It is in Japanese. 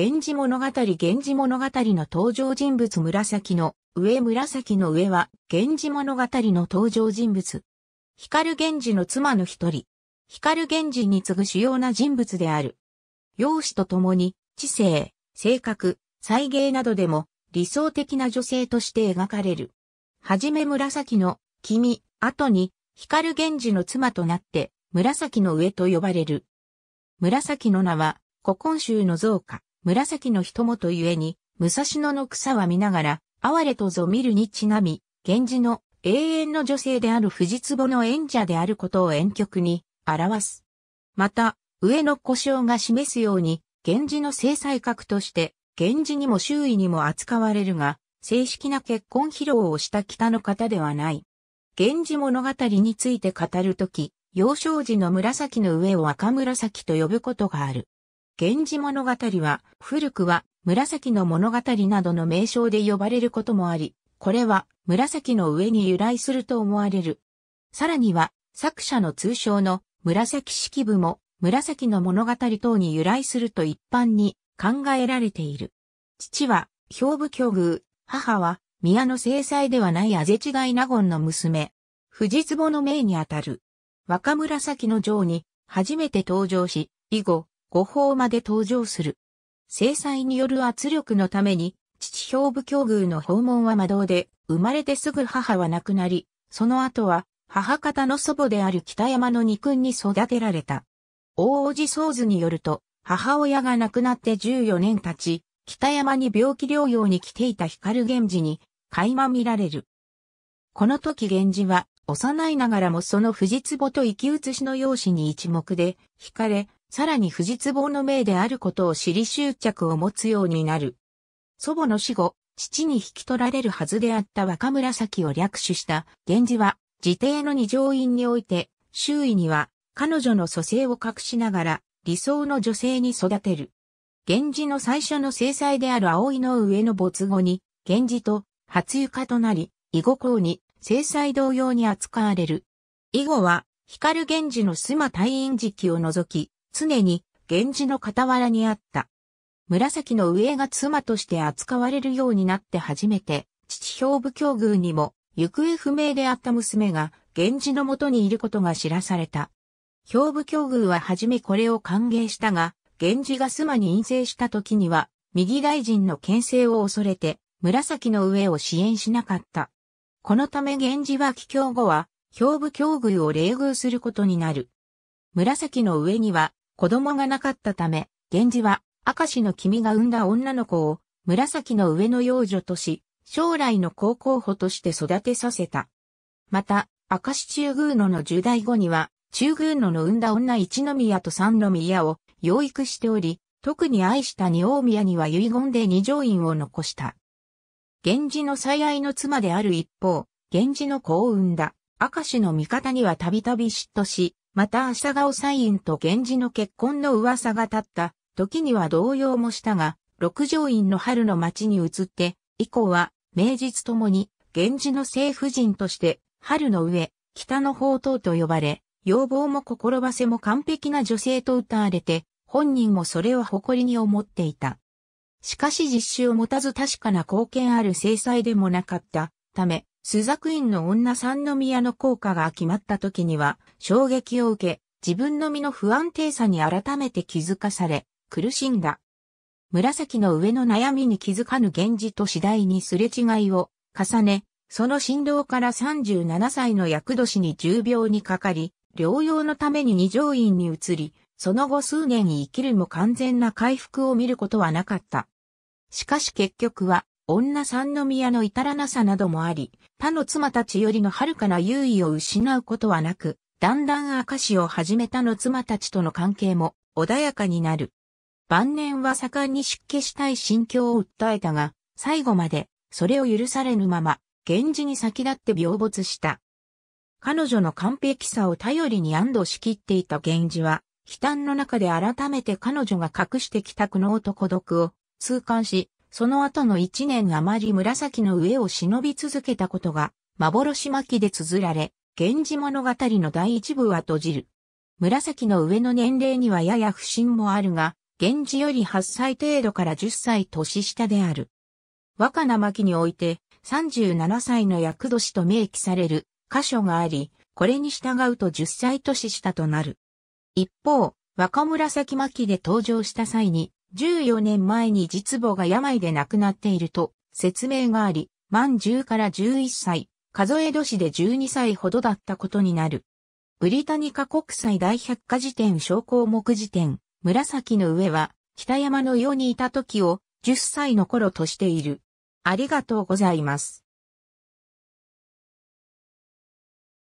源氏物語源氏物語の登場人物紫の上紫の上は源氏物語の登場人物。光源氏の妻の一人。光源氏に次ぐ主要な人物である。容姿とともに知性、性格、再芸などでも理想的な女性として描かれる。はじめ紫の君、後に光源氏の妻となって紫の上と呼ばれる。紫の名は古今集の造花。紫の人もとゆえに、武蔵野の草は見ながら、哀れとぞ見るにちなみ、源氏の永遠の女性である藤壺の演者であることを遠曲に表す。また、上の故障が示すように、源氏の制裁格として、源氏にも周囲にも扱われるが、正式な結婚披露をした北の方ではない。源氏物語について語るとき、幼少時の紫の上を赤紫と呼ぶことがある。源氏物語は、古くは、紫の物語などの名称で呼ばれることもあり、これは、紫の上に由来すると思われる。さらには、作者の通称の紫式部も、紫の物語等に由来すると一般に考えられている。父は、兵部巨、遇、母は、宮の正妻ではないあぜ違い納言の娘、藤壺の命にあたる。若紫の城に初めて登場し、以後、5法まで登場する。制裁による圧力のために、父兵部境遇の訪問は魔道で、生まれてすぐ母は亡くなり、その後は、母方の祖母である北山の二君に育てられた。大王子宗図によると、母親が亡くなって14年経ち、北山に病気療養に来ていた光源氏に、垣間見られる。この時源氏は、幼いながらもその藤壺と生き写しの容姿に一目で、惹かれ、さらに富士壺の命であることを知り執着を持つようになる。祖母の死後、父に引き取られるはずであった若紫を略取した源氏は、自邸の二条院において、周囲には彼女の蘇生を隠しながら理想の女性に育てる。源氏の最初の制裁である葵の上の没後に、源氏と初床となり、囲碁校に制裁同様に扱われる。囲碁は、光源氏の妻退院時期を除き、常に源氏の傍らにあった。紫の上が妻として扱われるようになって初めて、父兵部境遇にも、行方不明であった娘が、源氏のもとにいることが知らされた。兵部境遇は初めこれを歓迎したが、源氏が妻に陰性した時には、右大臣の牽制を恐れて、紫の上を支援しなかった。このため源氏は帰郷後は、兵部境遇を冷遇することになる。紫の上には、子供がなかったため、源氏は、明石の君が産んだ女の子を、紫の上の幼女とし、将来の高候補として育てさせた。また、明石中宮野の10代後には、中宮野の産んだ女一宮と三宮を養育しており、特に愛した二大宮には遺言で二条院を残した。源氏の最愛の妻である一方、源氏の子を産んだ、明石の味方にはたびたび嫉妬し、また朝顔サインと源氏の結婚の噂が立った時には動揺もしたが、六条院の春の町に移って、以降は名実ともに源氏の政婦人として春の上、北の宝刀と呼ばれ、要望も心ばせも完璧な女性と歌われて、本人もそれを誇りに思っていた。しかし実習を持たず確かな貢献ある制裁でもなかったため、朱雀院の女三宮の効果が決まった時には、衝撃を受け、自分の身の不安定さに改めて気づかされ、苦しんだ。紫の上の悩みに気づかぬ源氏と次第にすれ違いを重ね、その振動から37歳の厄年に重病にかかり、療養のために二条院に移り、その後数年生きるも完全な回復を見ることはなかった。しかし結局は、女三宮の至らなさなどもあり、他の妻たちよりの遥かな優位を失うことはなく、だんだん明石を始めたの妻たちとの関係も穏やかになる。晩年は盛んに出家したい心境を訴えたが、最後までそれを許されぬまま、源氏に先立って病没した。彼女の完璧さを頼りに安堵しきっていた源氏は、悲嘆の中で改めて彼女が隠してきた苦悩と孤独を痛感し、その後の一年余り紫の上を忍び続けたことが、幻巻で綴られ、源氏物語の第一部は閉じる。紫の上の年齢にはやや不審もあるが、源氏より8歳程度から10歳年下である。若菜巻において、37歳の役年と明記される箇所があり、これに従うと10歳年下となる。一方、若紫巻で登場した際に、14年前に実母が病で亡くなっていると説明があり、満10から11歳、数え年で12歳ほどだったことになる。ブリタニカ国際大百科事典小項目辞典、紫の上は、北山の世にいた時を10歳の頃としている。ありがとうございます。